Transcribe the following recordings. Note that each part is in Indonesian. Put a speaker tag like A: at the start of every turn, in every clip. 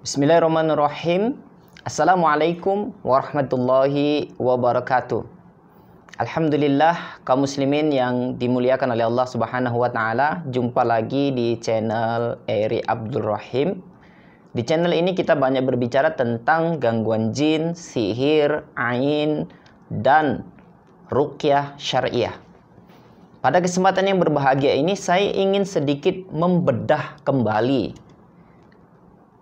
A: Bismillahirrahmanirrahim. Assalamualaikum warahmatullahi wabarakatuh. Alhamdulillah kaum muslimin yang dimuliakan oleh Allah Subhanahu wa taala, jumpa lagi di channel Eri Abdul Rahim. Di channel ini kita banyak berbicara tentang gangguan jin, sihir, ain, dan rukyah syariah. Pada kesempatan yang berbahagia ini saya ingin sedikit membedah kembali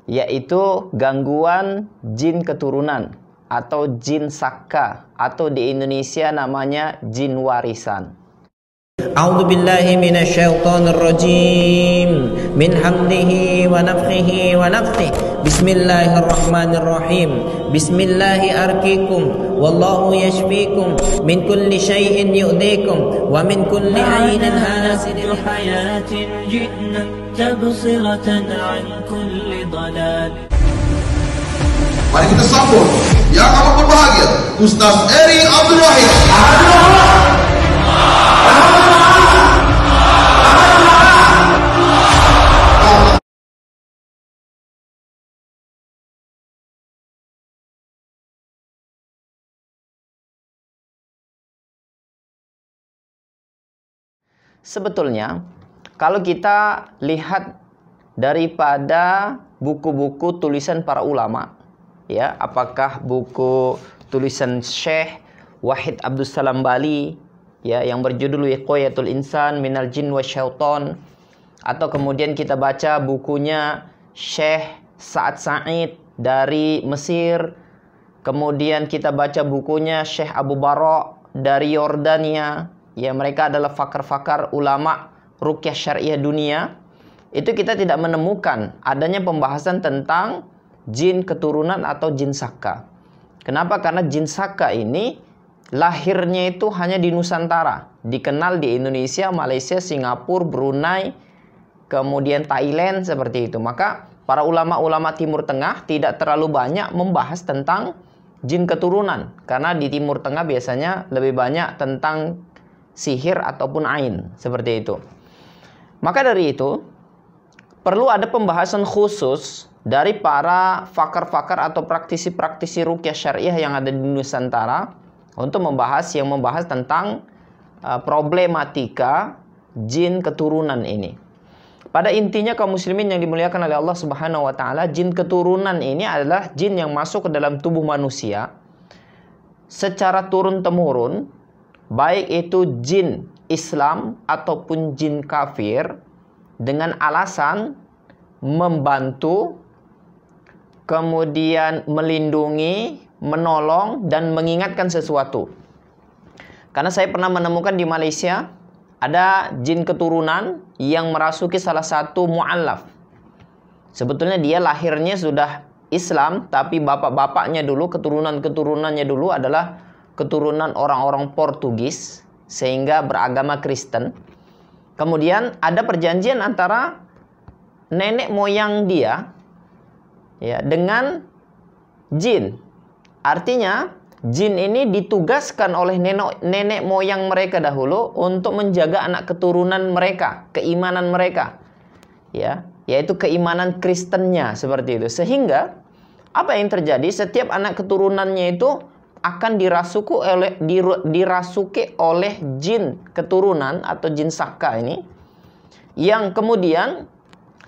A: yaitu gangguan jin keturunan atau jin saka atau di Indonesia namanya jin warisan. أعوذ بالله من الشيطان الرجيم من حمده ونفخه ونفخه بسم الله الرحمن الرحيم بسم الله أركيكم والله يشفيكم من كل شيء يؤذيكم ومن كل عين هاسد حياة جئنا تبصرة عن كل ضلال Mari kita sambut yang amat berbahagia Ustaz Eri Abdul Wahid. sebetulnya kalau kita lihat daripada buku-buku tulisan para ulama ya apakah buku tulisan Syekh Wahid Abdus Salam Bali ya yang berjudul Wiqayatul Insan Minal Jin wa Syaiton atau kemudian kita baca bukunya Syekh Sa'ad Sa'id dari Mesir kemudian kita baca bukunya Syekh Abu Barok dari Yordania ya mereka adalah fakar-fakar ulama rukyah syariah dunia, itu kita tidak menemukan adanya pembahasan tentang jin keturunan atau jin saka. Kenapa? Karena jin saka ini lahirnya itu hanya di Nusantara, dikenal di Indonesia, Malaysia, Singapura, Brunei, kemudian Thailand seperti itu. Maka para ulama-ulama Timur Tengah tidak terlalu banyak membahas tentang jin keturunan karena di Timur Tengah biasanya lebih banyak tentang sihir ataupun ain seperti itu. Maka dari itu perlu ada pembahasan khusus dari para fakar-fakar atau praktisi-praktisi rukyah syariah yang ada di Nusantara untuk membahas yang membahas tentang uh, problematika jin keturunan ini. Pada intinya kaum muslimin yang dimuliakan oleh Allah Subhanahu wa taala, jin keturunan ini adalah jin yang masuk ke dalam tubuh manusia secara turun-temurun baik itu jin Islam ataupun jin kafir dengan alasan membantu kemudian melindungi, menolong dan mengingatkan sesuatu. Karena saya pernah menemukan di Malaysia ada jin keturunan yang merasuki salah satu muallaf Sebetulnya dia lahirnya sudah Islam, tapi bapak-bapaknya dulu, keturunan-keturunannya dulu adalah keturunan orang-orang Portugis sehingga beragama Kristen. Kemudian ada perjanjian antara nenek moyang dia ya dengan jin. Artinya jin ini ditugaskan oleh nenek, nenek moyang mereka dahulu untuk menjaga anak keturunan mereka, keimanan mereka. Ya, yaitu keimanan Kristennya seperti itu. Sehingga apa yang terjadi setiap anak keturunannya itu akan dirasuki oleh dirasuki oleh jin keturunan atau jin saka ini yang kemudian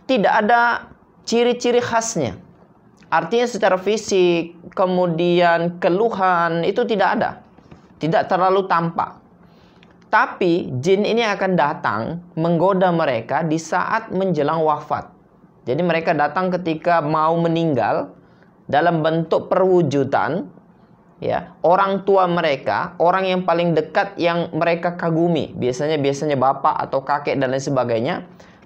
A: tidak ada ciri-ciri khasnya. Artinya secara fisik, kemudian keluhan itu tidak ada. Tidak terlalu tampak. Tapi jin ini akan datang menggoda mereka di saat menjelang wafat. Jadi mereka datang ketika mau meninggal dalam bentuk perwujudan ya orang tua mereka, orang yang paling dekat yang mereka kagumi, biasanya biasanya bapak atau kakek dan lain sebagainya,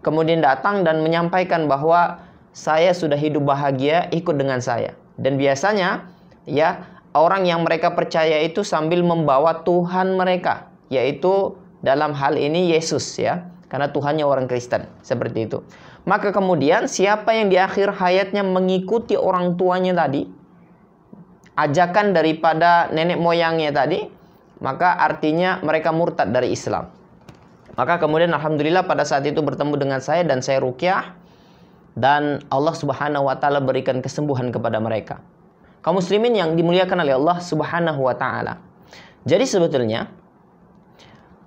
A: kemudian datang dan menyampaikan bahwa saya sudah hidup bahagia, ikut dengan saya. Dan biasanya ya orang yang mereka percaya itu sambil membawa Tuhan mereka, yaitu dalam hal ini Yesus ya, karena Tuhannya orang Kristen, seperti itu. Maka kemudian siapa yang di akhir hayatnya mengikuti orang tuanya tadi, ajakan daripada nenek moyangnya tadi, maka artinya mereka murtad dari Islam. Maka kemudian alhamdulillah pada saat itu bertemu dengan saya dan saya rukyah dan Allah Subhanahu wa taala berikan kesembuhan kepada mereka. Kaum muslimin yang dimuliakan oleh Allah Subhanahu wa taala. Jadi sebetulnya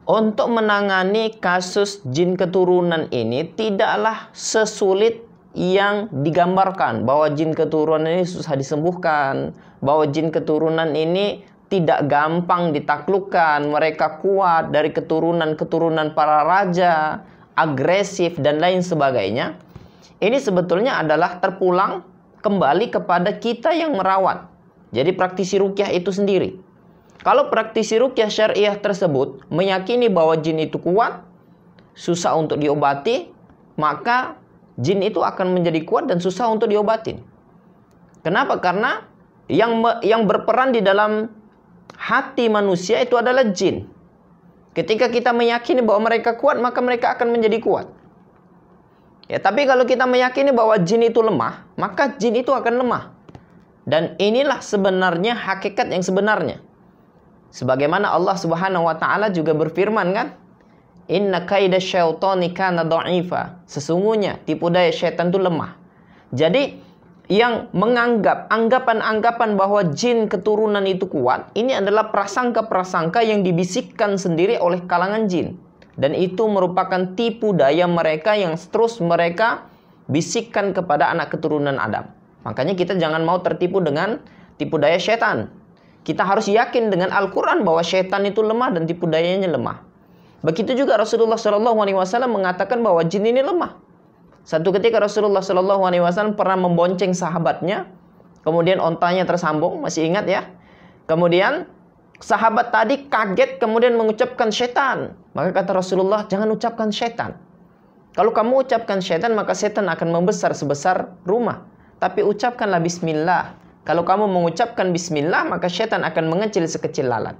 A: untuk menangani kasus jin keturunan ini tidaklah sesulit yang digambarkan bahwa jin keturunan ini susah disembuhkan, bahwa jin keturunan ini tidak gampang ditaklukkan, mereka kuat dari keturunan-keturunan para raja, agresif dan lain sebagainya. Ini sebetulnya adalah terpulang kembali kepada kita yang merawat. Jadi praktisi rukyah itu sendiri. Kalau praktisi rukyah syariah tersebut meyakini bahwa jin itu kuat, susah untuk diobati, maka jin itu akan menjadi kuat dan susah untuk diobatin. Kenapa? Karena yang yang berperan di dalam hati manusia itu adalah jin. Ketika kita meyakini bahwa mereka kuat, maka mereka akan menjadi kuat. Ya, tapi kalau kita meyakini bahwa jin itu lemah, maka jin itu akan lemah. Dan inilah sebenarnya hakikat yang sebenarnya. Sebagaimana Allah Subhanahu wa taala juga berfirman kan? Inna kaida syaitani kana iva. Sesungguhnya tipu daya setan itu lemah. Jadi yang menganggap anggapan-anggapan bahwa jin keturunan itu kuat, ini adalah prasangka-prasangka yang dibisikkan sendiri oleh kalangan jin. Dan itu merupakan tipu daya mereka yang terus mereka bisikkan kepada anak keturunan Adam. Makanya kita jangan mau tertipu dengan tipu daya setan. Kita harus yakin dengan Al-Quran bahwa setan itu lemah dan tipu dayanya lemah. Begitu juga Rasulullah Shallallahu Alaihi Wasallam mengatakan bahwa jin ini lemah. Satu ketika Rasulullah Shallallahu Alaihi Wasallam pernah membonceng sahabatnya, kemudian ontanya tersambung, masih ingat ya? Kemudian sahabat tadi kaget kemudian mengucapkan setan. Maka kata Rasulullah, jangan ucapkan setan. Kalau kamu ucapkan setan, maka setan akan membesar sebesar rumah. Tapi ucapkanlah bismillah. Kalau kamu mengucapkan bismillah, maka setan akan mengecil sekecil lalat.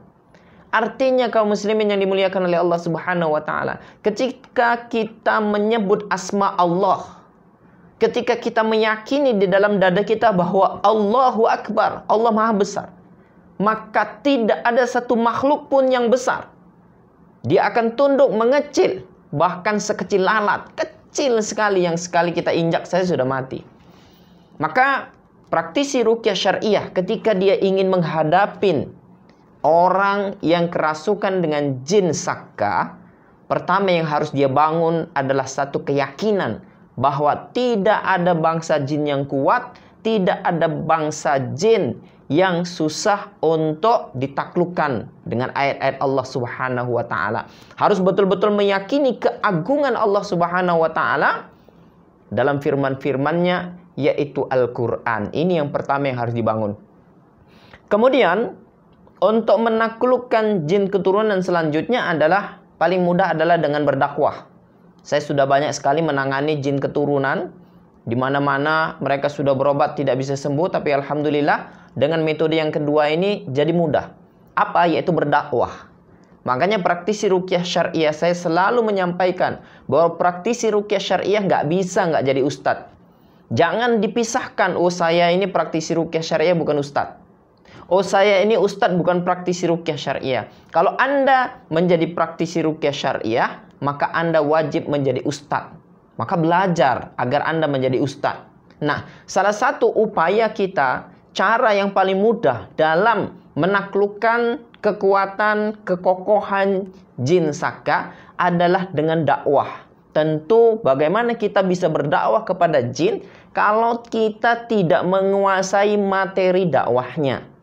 A: Artinya kaum muslimin yang dimuliakan oleh Allah Subhanahu wa taala, ketika kita menyebut asma Allah, ketika kita meyakini di dalam dada kita bahwa Allahu Akbar, Allah Maha Besar, maka tidak ada satu makhluk pun yang besar. Dia akan tunduk mengecil, bahkan sekecil lalat, kecil sekali yang sekali kita injak saya sudah mati. Maka praktisi rukyah syariah ketika dia ingin menghadapin orang yang kerasukan dengan jin saka, pertama yang harus dia bangun adalah satu keyakinan bahwa tidak ada bangsa jin yang kuat, tidak ada bangsa jin yang susah untuk ditaklukkan dengan ayat-ayat Allah Subhanahu wa taala. Harus betul-betul meyakini keagungan Allah Subhanahu wa taala dalam firman firmannya yaitu Al-Qur'an. Ini yang pertama yang harus dibangun. Kemudian untuk menaklukkan jin keturunan selanjutnya adalah paling mudah adalah dengan berdakwah. Saya sudah banyak sekali menangani jin keturunan di mana-mana mereka sudah berobat tidak bisa sembuh tapi alhamdulillah dengan metode yang kedua ini jadi mudah. Apa yaitu berdakwah. Makanya praktisi rukyah syariah saya selalu menyampaikan bahwa praktisi rukyah syariah nggak bisa nggak jadi ustadz. Jangan dipisahkan, oh saya ini praktisi rukyah syariah bukan ustadz. Oh saya ini ustadz bukan praktisi rukyah syariah. Kalau Anda menjadi praktisi rukyah syariah, maka Anda wajib menjadi ustadz. Maka belajar agar Anda menjadi ustadz. Nah, salah satu upaya kita, cara yang paling mudah dalam menaklukkan kekuatan, kekokohan jin saka adalah dengan dakwah. Tentu bagaimana kita bisa berdakwah kepada jin kalau kita tidak menguasai materi dakwahnya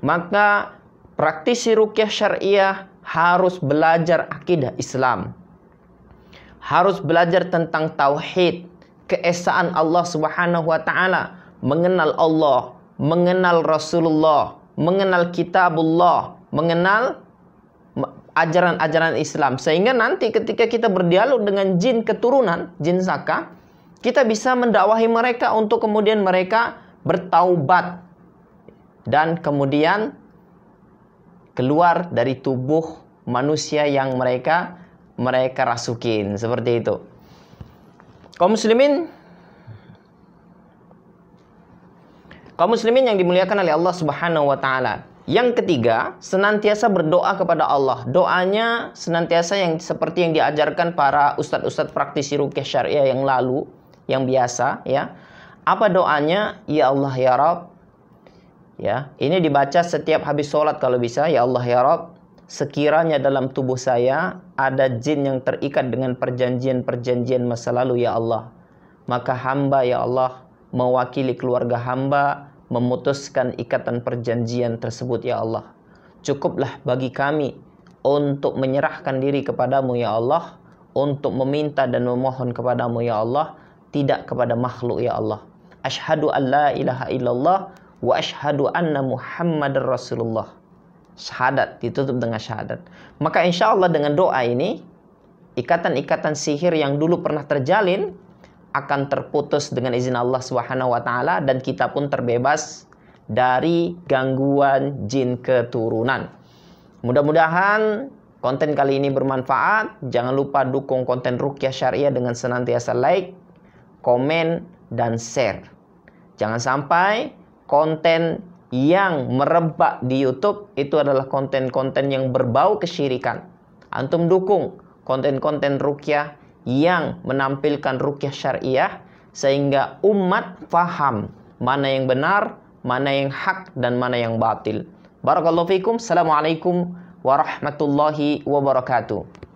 A: maka praktisi rukyah syariah harus belajar akidah Islam. Harus belajar tentang tauhid, keesaan Allah Subhanahu wa taala, mengenal Allah, mengenal Rasulullah, mengenal kitabullah, mengenal ajaran-ajaran Islam. Sehingga nanti ketika kita berdialog dengan jin keturunan, jin saka, kita bisa mendakwahi mereka untuk kemudian mereka bertaubat dan kemudian keluar dari tubuh manusia yang mereka mereka rasukin seperti itu. Kaum muslimin Kaum muslimin yang dimuliakan oleh Allah Subhanahu wa taala. Yang ketiga, senantiasa berdoa kepada Allah. Doanya senantiasa yang seperti yang diajarkan para ustadz-ustadz praktisi rukyah syariah yang lalu, yang biasa ya. Apa doanya? Ya Allah ya Rob. Ya, ini dibaca setiap habis sholat kalau bisa. Ya Allah ya Rob, sekiranya dalam tubuh saya ada jin yang terikat dengan perjanjian-perjanjian masa lalu ya Allah. Maka hamba ya Allah mewakili keluarga hamba memutuskan ikatan perjanjian tersebut ya Allah. Cukuplah bagi kami untuk menyerahkan diri kepadamu ya Allah, untuk meminta dan memohon kepadamu ya Allah, tidak kepada makhluk ya Allah. Ashadu an la ilaha illallah wa ashadu anna Muhammad Rasulullah. Syahadat ditutup dengan syahadat. Maka insya Allah dengan doa ini ikatan-ikatan sihir yang dulu pernah terjalin akan terputus dengan izin Allah Subhanahu wa taala dan kita pun terbebas dari gangguan jin keturunan. Mudah-mudahan konten kali ini bermanfaat. Jangan lupa dukung konten Rukyah Syariah dengan senantiasa like, komen, dan share. Jangan sampai konten yang merebak di YouTube itu adalah konten-konten yang berbau kesyirikan. Antum dukung konten-konten rukyah yang menampilkan rukyah syariah sehingga umat faham mana yang benar, mana yang hak dan mana yang batil. Barakallahu fikum. Assalamualaikum warahmatullahi wabarakatuh.